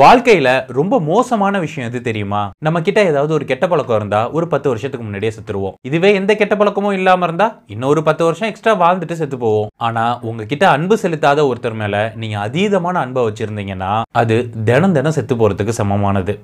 வாழ்க்கையில ரொம்ப மோசமான விஷயம் எது தெரியுமா நம்ம கிட்ட ஏதாவது ஒரு கெட்ட பழக்கம் இருந்தா ஒரு பத்து வருஷத்துக்கு முன்னாடியே செத்துருவோம் இதுவே எந்த கெட்ட பழக்கமும் இல்லாம இருந்தா இன்னொரு பத்து வருஷம் எக்ஸ்ட்ரா வாழ்ந்துட்டு செத்து போவோம் ஆனா உங்ககிட்ட அன்பு செலுத்தாத ஒருத்தர் மேல நீங்க அதீதமான அன்பை வச்சிருந்தீங்கன்னா அது தினம் தினம் செத்து போறதுக்கு சமமானது